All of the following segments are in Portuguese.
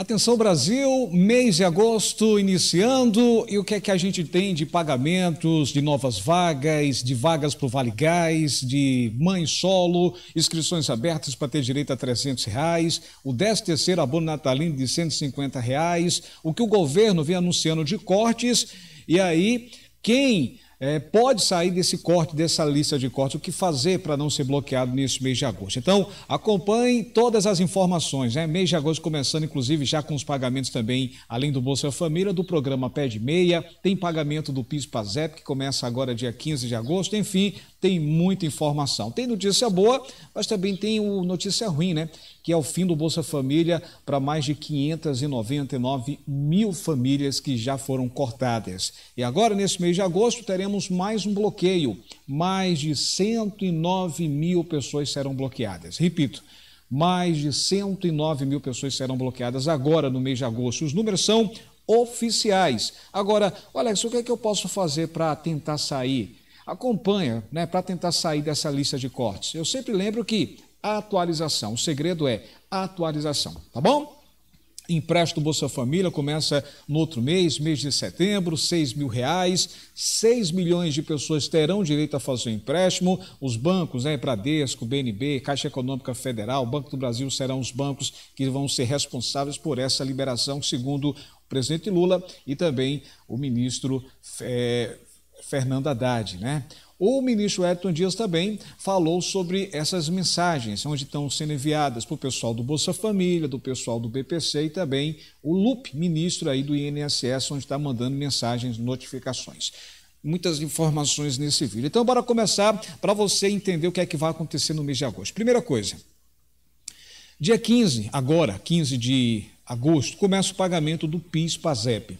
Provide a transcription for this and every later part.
Atenção Brasil, mês de agosto iniciando e o que é que a gente tem de pagamentos, de novas vagas, de vagas para o Vale Gás, de mãe solo, inscrições abertas para ter direito a 300 reais, o 13 terceiro abono natalino de 150 reais, o que o governo vem anunciando de cortes e aí quem é, pode sair desse corte, dessa lista de cortes, o que fazer para não ser bloqueado nesse mês de agosto. Então, acompanhe todas as informações, né? mês de agosto começando, inclusive, já com os pagamentos também, além do Bolsa Família, do programa Pé de Meia, tem pagamento do PIS-PASEP, que começa agora dia 15 de agosto, enfim, tem muita informação. Tem notícia boa, mas também tem o notícia ruim, né? Que é o fim do Bolsa Família para mais de 599 mil famílias que já foram cortadas. E agora, nesse mês de agosto, teremos mais um bloqueio. Mais de 109 mil pessoas serão bloqueadas. Repito. Mais de 109 mil pessoas serão bloqueadas agora no mês de agosto. Os números são oficiais. Agora, Alex, o que é que eu posso fazer para tentar sair acompanha né, para tentar sair dessa lista de cortes. Eu sempre lembro que a atualização, o segredo é a atualização, tá bom? Empréstimo Bolsa Família começa no outro mês, mês de setembro, 6 mil reais. 6 milhões de pessoas terão direito a fazer o empréstimo. Os bancos, né, Bradesco, BNB, Caixa Econômica Federal, Banco do Brasil serão os bancos que vão ser responsáveis por essa liberação, segundo o presidente Lula e também o ministro é, Fernando Haddad, né? O ministro Edson Dias também falou sobre essas mensagens, onde estão sendo enviadas para o pessoal do Bolsa Família, do pessoal do BPC e também o Lupe, ministro aí do INSS, onde está mandando mensagens, notificações. Muitas informações nesse vídeo. Então, bora começar para você entender o que é que vai acontecer no mês de agosto. Primeira coisa, dia 15, agora, 15 de agosto, começa o pagamento do PIS-PASEP.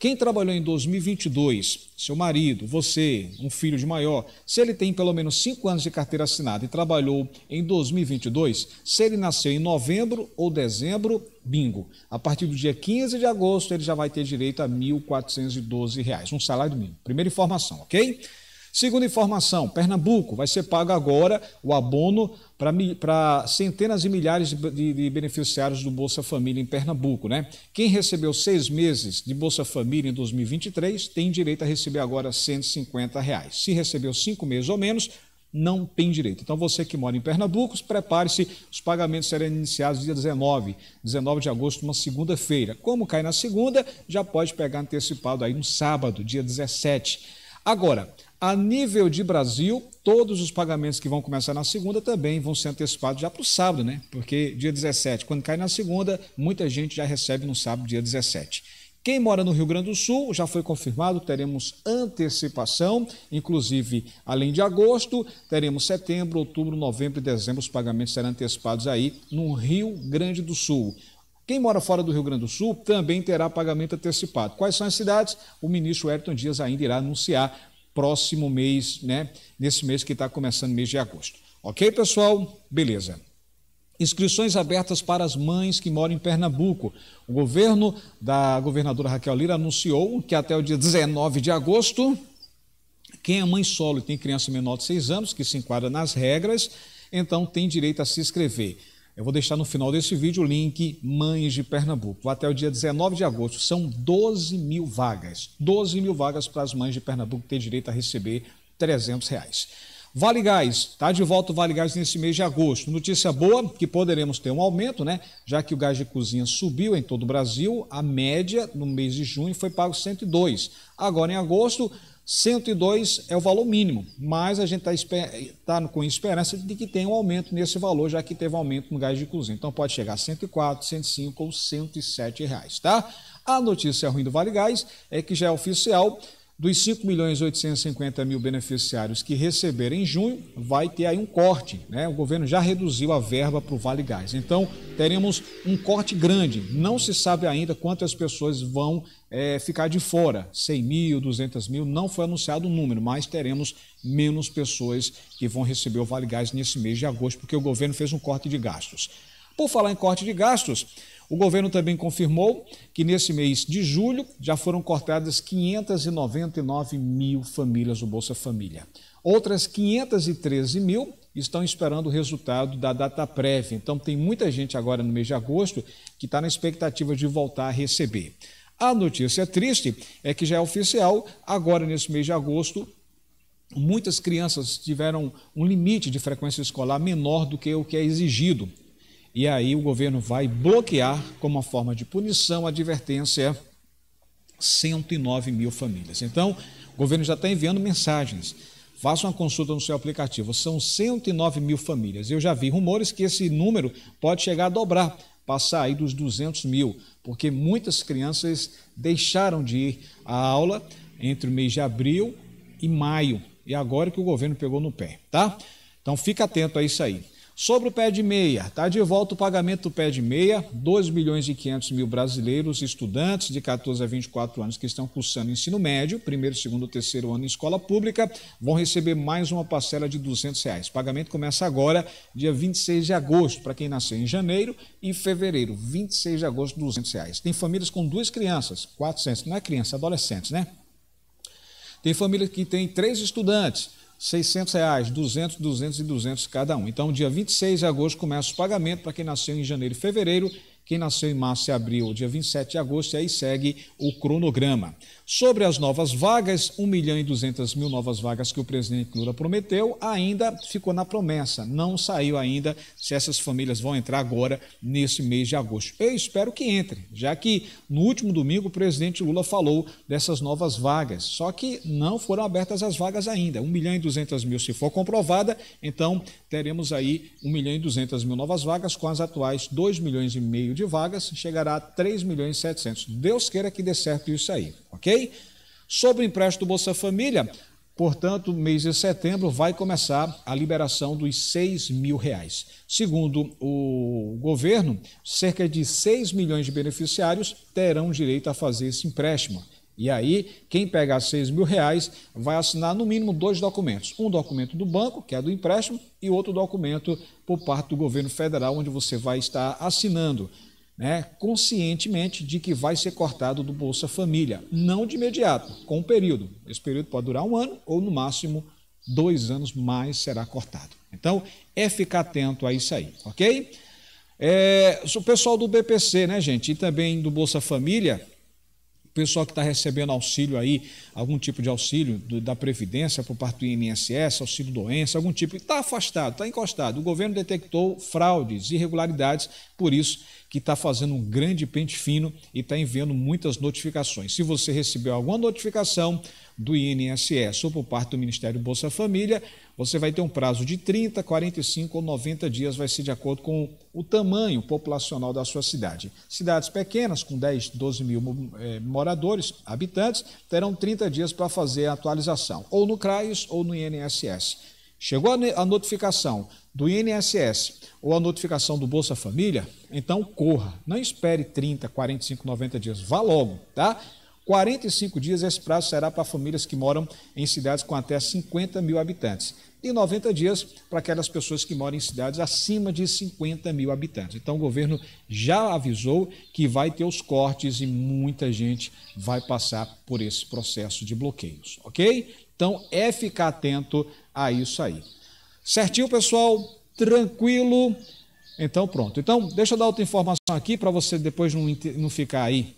Quem trabalhou em 2022, seu marido, você, um filho de maior, se ele tem pelo menos 5 anos de carteira assinada e trabalhou em 2022, se ele nasceu em novembro ou dezembro, bingo. A partir do dia 15 de agosto, ele já vai ter direito a R$ 1.412, um salário mínimo. Primeira informação, ok? Segunda informação, Pernambuco vai ser pago agora o abono para centenas e milhares de, de, de, beneficiários do Bolsa Família em Pernambuco, né? Quem recebeu seis meses de Bolsa Família em 2023 tem direito a receber agora 150 reais. Se recebeu cinco meses ou menos, não tem direito. Então, você que mora em Pernambuco, prepare-se, os pagamentos serão iniciados dia 19, 19 de agosto, uma segunda-feira. Como cai na segunda, já pode pegar antecipado aí no sábado, dia 17. Agora, a nível de Brasil, todos os pagamentos que vão começar na segunda também vão ser antecipados já para o sábado, né? Porque dia 17, quando cai na segunda, muita gente já recebe no sábado, dia 17. Quem mora no Rio Grande do Sul, já foi confirmado, teremos antecipação, inclusive além de agosto, teremos setembro, outubro, novembro e dezembro, os pagamentos serão antecipados aí no Rio Grande do Sul. Quem mora fora do Rio Grande do Sul também terá pagamento antecipado. Quais são as cidades? O ministro Ayrton Dias ainda irá anunciar próximo mês, né? Nesse mês que está começando, mês de agosto. Ok, pessoal? Beleza. Inscrições abertas para as mães que moram em Pernambuco. O governo da governadora Raquel Lira anunciou que até o dia 19 de agosto, quem é mãe solo e tem criança menor de 6 anos, que se enquadra nas regras, então tem direito a se inscrever. Eu vou deixar no final desse vídeo o link Mães de Pernambuco. Até o dia 19 de agosto são 12 mil vagas. 12 mil vagas para as mães de Pernambuco ter direito a receber 300 reais. Vale Gás, está de volta o Vale Gás nesse mês de agosto. Notícia boa, que poderemos ter um aumento, né? Já que o gás de cozinha subiu em todo o Brasil, a média no mês de junho foi pago 102. Agora em agosto, 102 é o valor mínimo, mas a gente está tá com esperança de que tenha um aumento nesse valor, já que teve um aumento no gás de cozinha. Então pode chegar a 104, 105 ou 107 reais, tá? A notícia ruim do Vale Gás é que já é oficial, dos 5 milhões 850 mil beneficiários que receberem em junho, vai ter aí um corte. Né? O governo já reduziu a verba para o Vale Gás. Então, teremos um corte grande. Não se sabe ainda quantas pessoas vão é, ficar de fora. 100 mil, 200 mil, não foi anunciado o número, mas teremos menos pessoas que vão receber o Vale Gás nesse mês de agosto, porque o governo fez um corte de gastos. Por falar em corte de gastos, o governo também confirmou que nesse mês de julho já foram cortadas 599 mil famílias do Bolsa Família. Outras 513 mil estão esperando o resultado da data prévia. Então, tem muita gente agora no mês de agosto que está na expectativa de voltar a receber. A notícia triste é que já é oficial, agora nesse mês de agosto, muitas crianças tiveram um limite de frequência escolar menor do que o que é exigido. E aí o governo vai bloquear, como uma forma de punição, advertência, 109 mil famílias. Então, o governo já está enviando mensagens. Faça uma consulta no seu aplicativo. São 109 mil famílias. Eu já vi rumores que esse número pode chegar a dobrar, passar aí dos 200 mil, porque muitas crianças deixaram de ir à aula entre o mês de abril e maio. E agora que o governo pegou no pé, tá? Então fica atento a isso aí. Sobre o pé de meia, está de volta o pagamento do pé de meia. 2 milhões e 500 mil brasileiros, estudantes de 14 a 24 anos que estão cursando ensino médio, primeiro, segundo, terceiro ano em escola pública, vão receber mais uma parcela de 200 reais. O pagamento começa agora, dia 26 de agosto, para quem nasceu em janeiro e fevereiro. 26 de agosto, 200 reais. Tem famílias com duas crianças, 400, não é criança, é adolescentes, né? Tem família que tem três estudantes, 600 reais, 200, 200 e 200 cada um. Então, dia 26 de agosto começa o pagamento para quem nasceu em janeiro e fevereiro quem nasceu em março e abril, dia 27 de agosto, e aí segue o cronograma. Sobre as novas vagas, 1 milhão e 200 mil novas vagas que o presidente Lula prometeu, ainda ficou na promessa, não saiu ainda se essas famílias vão entrar agora nesse mês de agosto. Eu espero que entre, já que no último domingo o presidente Lula falou dessas novas vagas, só que não foram abertas as vagas ainda. 1 milhão e 200 mil, se for comprovada, então teremos aí 1 milhão e 200 mil novas vagas com as atuais 2 milhões e meio de vagas, chegará a 3 milhões e 700. Deus queira que dê certo isso aí, ok? Sobre o empréstimo do Bolsa Família, portanto, mês de setembro vai começar a liberação dos 6 mil reais. Segundo o governo, cerca de 6 milhões de beneficiários terão direito a fazer esse empréstimo. E aí, quem pegar 6 mil reais vai assinar no mínimo dois documentos. Um documento do banco, que é do empréstimo, e outro documento por parte do governo federal, onde você vai estar assinando né, conscientemente de que vai ser cortado do Bolsa Família, não de imediato, com um período. Esse período pode durar um ano ou, no máximo, dois anos mais será cortado. Então, é ficar atento a isso aí, ok? É, o pessoal do BPC, né, gente, e também do Bolsa Família, o pessoal que está recebendo auxílio aí, algum tipo de auxílio do, da Previdência por parte do INSS, auxílio doença, algum tipo, está afastado, está encostado. O governo detectou fraudes, irregularidades, por isso que está fazendo um grande pente fino e está enviando muitas notificações. Se você recebeu alguma notificação do INSS ou por parte do Ministério Bolsa Família, você vai ter um prazo de 30, 45 ou 90 dias, vai ser de acordo com o tamanho populacional da sua cidade. Cidades pequenas, com 10, 12 mil é, moradores, habitantes, terão 30 dias para fazer a atualização, ou no CRAS ou no INSS. Chegou a notificação do INSS ou a notificação do Bolsa Família, então corra. Não espere 30, 45, 90 dias. Vá logo, tá? 45 dias esse prazo será para famílias que moram em cidades com até 50 mil habitantes. E 90 dias para aquelas pessoas que moram em cidades acima de 50 mil habitantes. Então o governo já avisou que vai ter os cortes e muita gente vai passar por esse processo de bloqueios, ok? Então é ficar atento a isso aí. Certinho, pessoal? Tranquilo? Então pronto. Então, deixa eu dar outra informação aqui para você depois não, não ficar aí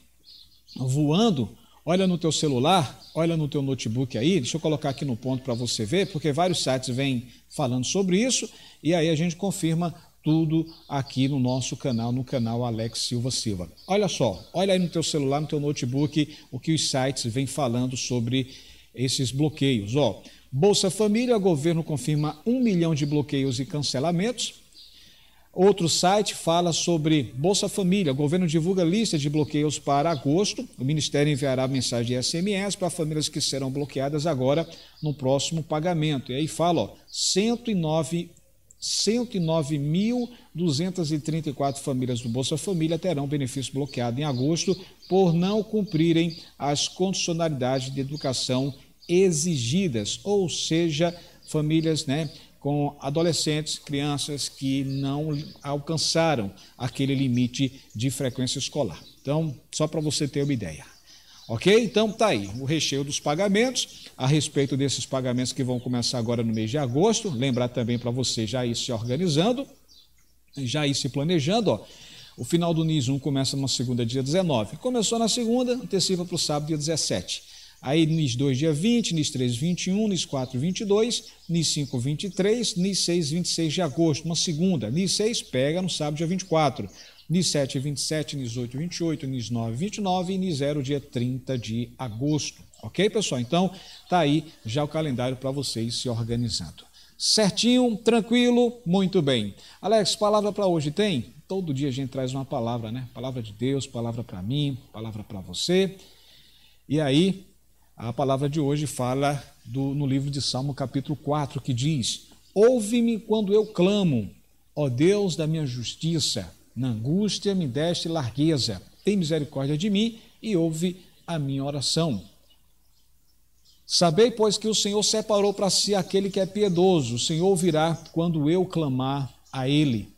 voando. Olha no teu celular, olha no teu notebook aí, deixa eu colocar aqui no ponto para você ver, porque vários sites vêm falando sobre isso e aí a gente confirma tudo aqui no nosso canal, no canal Alex Silva Silva. Olha só, olha aí no teu celular, no teu notebook, o que os sites vêm falando sobre esses bloqueios. Ó, Bolsa Família, governo confirma um milhão de bloqueios e cancelamentos. Outro site fala sobre Bolsa Família. O governo divulga lista de bloqueios para agosto. O Ministério enviará mensagem SMS para famílias que serão bloqueadas agora no próximo pagamento. E aí fala, ó, 109 109.234 famílias do Bolsa Família terão benefício bloqueado em agosto por não cumprirem as condicionalidades de educação exigidas, ou seja, famílias, né, com adolescentes, crianças que não alcançaram aquele limite de frequência escolar. Então, só para você ter uma ideia. Ok? Então tá aí o recheio dos pagamentos, a respeito desses pagamentos que vão começar agora no mês de agosto. Lembrar também para você já ir se organizando, já ir se planejando. Ó. O final do NIS 1 começa na segunda, dia 19. Começou na segunda, antecipa para o sábado, dia 17. Aí NIS 2, dia 20, NIS 3, 21, NIS 4, 22, NIS 5, 23, NIS 6, 26 de agosto, uma segunda. NIS 6 pega no sábado, dia 24. NIS 7, 27, NIS 8, 28, NIS 9, 29 e NIS 0, dia 30 de agosto. Ok, pessoal? Então, tá aí já o calendário para vocês se organizando. Certinho, tranquilo, muito bem. Alex, palavra para hoje tem? Todo dia a gente traz uma palavra, né? Palavra de Deus, palavra para mim, palavra para você. E aí, a palavra de hoje fala do, no livro de Salmo, capítulo 4, que diz: Ouve-me quando eu clamo, ó Deus da minha justiça, na angústia me deste largueza. Tem misericórdia de mim e ouve a minha oração. Sabei, pois, que o Senhor separou para si aquele que é piedoso, o Senhor ouvirá quando eu clamar a ele.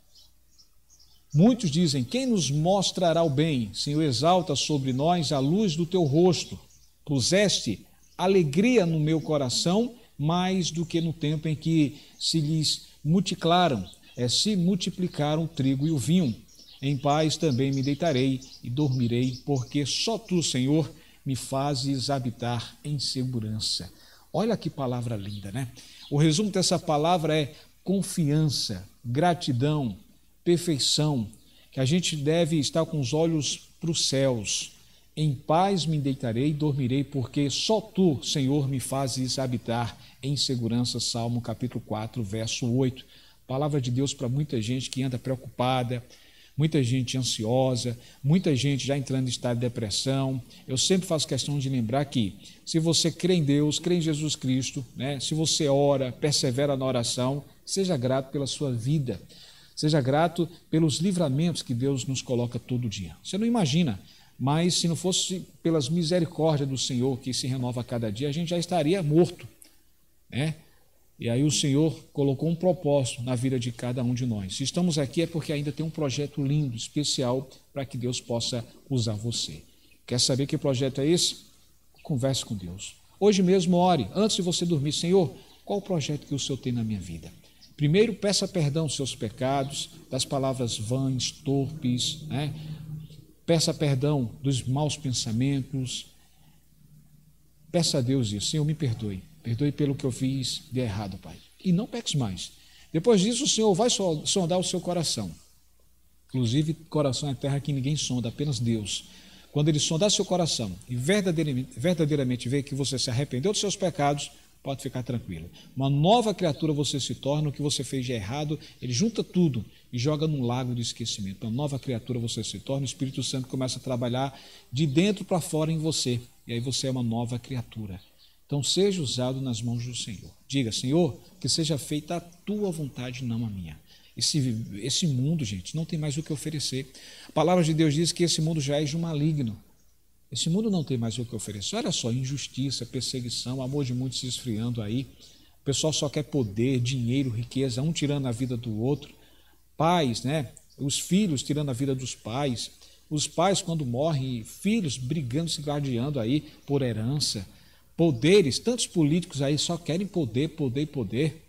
Muitos dizem: Quem nos mostrará o bem? Senhor, exalta sobre nós a luz do teu rosto puseste alegria no meu coração mais do que no tempo em que se lhes multiplicaram, é, se multiplicaram o trigo e o vinho. Em paz também me deitarei e dormirei, porque só tu, Senhor, me fazes habitar em segurança. Olha que palavra linda, né? O resumo dessa palavra é confiança, gratidão, perfeição, que a gente deve estar com os olhos para os céus, em paz me deitarei e dormirei, porque só tu, Senhor, me fazes habitar em segurança. Salmo capítulo 4, verso 8. Palavra de Deus para muita gente que anda preocupada, muita gente ansiosa, muita gente já entrando em estado de depressão. Eu sempre faço questão de lembrar que se você crê em Deus, crê em Jesus Cristo, né? se você ora, persevera na oração, seja grato pela sua vida. Seja grato pelos livramentos que Deus nos coloca todo dia. Você não imagina mas se não fosse pelas misericórdias do Senhor que se renova a cada dia, a gente já estaria morto, né? E aí o Senhor colocou um propósito na vida de cada um de nós. Se estamos aqui é porque ainda tem um projeto lindo, especial, para que Deus possa usar você. Quer saber que projeto é esse? Converse com Deus. Hoje mesmo ore, antes de você dormir, Senhor, qual o projeto que o Senhor tem na minha vida? Primeiro, peça perdão dos seus pecados, das palavras vãs, torpes, né? Peça perdão dos maus pensamentos. Peça a Deus isso. Senhor, me perdoe. Perdoe pelo que eu fiz de errado, Pai. E não peques mais. Depois disso, o Senhor vai sondar o seu coração. Inclusive, coração é terra que ninguém sonda, apenas Deus. Quando Ele sondar seu coração e verdadeiramente, verdadeiramente ver que você se arrependeu dos seus pecados, pode ficar tranquilo. Uma nova criatura você se torna, o que você fez de errado, ele junta tudo e joga num lago de esquecimento. Uma nova criatura você se torna, o Espírito Santo começa a trabalhar de dentro para fora em você, e aí você é uma nova criatura. Então seja usado nas mãos do Senhor. Diga, Senhor, que seja feita a tua vontade, não a minha. Esse, esse mundo, gente, não tem mais o que oferecer. A palavra de Deus diz que esse mundo já é de um maligno. Esse mundo não tem mais o que oferecer. Olha só, injustiça, perseguição, amor de muitos se esfriando aí. O pessoal só quer poder, dinheiro, riqueza, um tirando a vida do outro. Pais, né? Os filhos tirando a vida dos pais. Os pais, quando morrem, filhos brigando, se guardiando aí por herança. Poderes, tantos políticos aí só querem poder, poder, poder.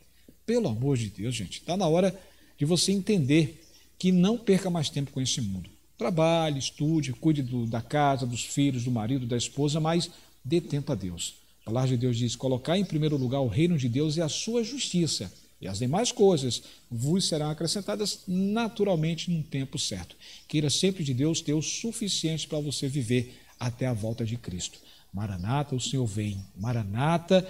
Pelo amor de Deus, gente, está na hora de você entender que não perca mais tempo com esse mundo. Trabalhe, estude, cuide do, da casa, dos filhos, do marido, da esposa, mas dê tempo a Deus. A palavra de Deus diz: colocar em primeiro lugar o reino de Deus e a sua justiça, e as demais coisas vos serão acrescentadas naturalmente num tempo certo. Queira sempre de Deus ter o suficiente para você viver até a volta de Cristo. Maranata, o Senhor vem. Maranata,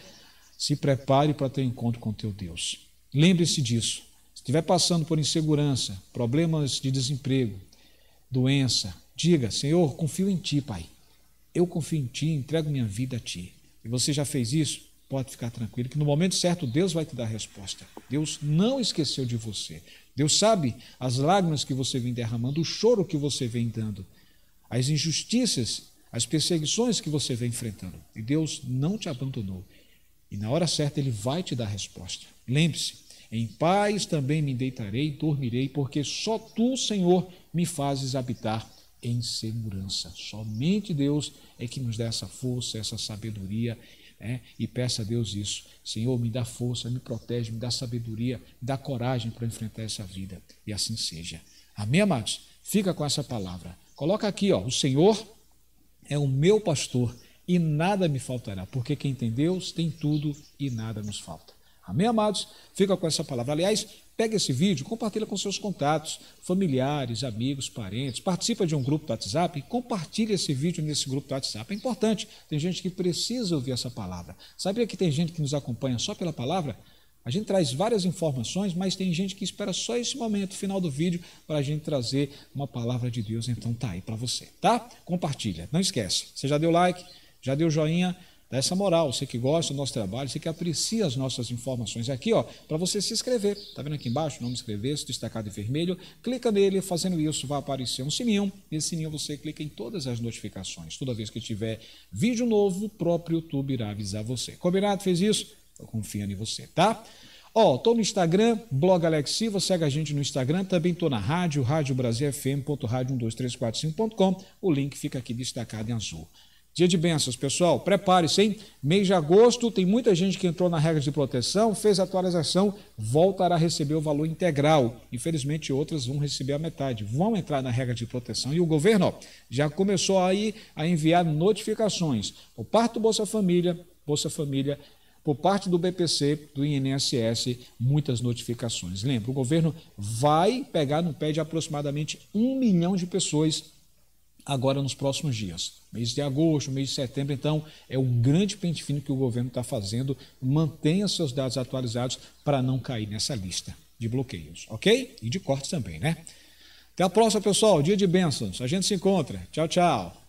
se prepare para ter encontro com teu Deus. Lembre-se disso. Se estiver passando por insegurança, problemas de desemprego, doença, diga: Senhor, confio em Ti, Pai. Eu confio em Ti, entrego minha vida a Ti. E você já fez isso? Pode ficar tranquilo, que no momento certo Deus vai te dar a resposta. Deus não esqueceu de você. Deus sabe as lágrimas que você vem derramando, o choro que você vem dando, as injustiças, as perseguições que você vem enfrentando. E Deus não te abandonou. E na hora certa Ele vai te dar a resposta. Lembre-se, em paz também me deitarei e dormirei, porque só tu, Senhor, me fazes habitar em segurança. Somente Deus é que nos dá essa força, essa sabedoria. Né? E peça a Deus isso. Senhor, me dá força, me protege, me dá sabedoria, me dá coragem para enfrentar essa vida. E assim seja. Amém, amados? Fica com essa palavra. Coloca aqui, ó, o Senhor é o meu pastor e nada me faltará, porque quem tem Deus tem tudo e nada nos falta. Amém, amados? Fica com essa palavra. Aliás, pega esse vídeo, compartilha com seus contatos, familiares, amigos, parentes, participa de um grupo do WhatsApp e compartilha esse vídeo nesse grupo do WhatsApp. É importante, tem gente que precisa ouvir essa palavra. Sabia que tem gente que nos acompanha só pela palavra? A gente traz várias informações, mas tem gente que espera só esse momento, final do vídeo, para a gente trazer uma palavra de Deus. Então tá aí para você, tá? Compartilha, não esquece. Você já deu like, já deu joinha? Dá essa moral, você que gosta do nosso trabalho, você que aprecia as nossas informações. Aqui, ó, para você se inscrever, tá vendo aqui embaixo, nome inscrever-se, destacado em vermelho, clica nele, fazendo isso vai aparecer um sininho. Nesse sininho você clica em todas as notificações. Toda vez que tiver vídeo novo, o próprio YouTube irá avisar você. Combinado? Fez isso? Eu confio em você, tá? Ó, oh, tô no Instagram, blog Alex Silva, segue a gente no Instagram, também tô na rádio, radiobrasilfm.radio12345.com, o link fica aqui destacado em azul. Dia de bênçãos, pessoal. Prepare-se, hein? Mês de agosto, tem muita gente que entrou na regra de proteção, fez a atualização, voltará a receber o valor integral. Infelizmente, outras vão receber a metade. Vão entrar na regra de proteção. E o governo ó, já começou aí a enviar notificações por parte do Bolsa Família, Bolsa Família, por parte do BPC, do INSS, muitas notificações. Lembra, o governo vai pegar no pé de aproximadamente um milhão de pessoas agora nos próximos dias. Mês de agosto, mês de setembro, então, é um grande pente fino que o governo está fazendo. Mantenha seus dados atualizados para não cair nessa lista de bloqueios, ok? E de cortes também, né? Até a próxima, pessoal. Dia de bênçãos. A gente se encontra. Tchau, tchau.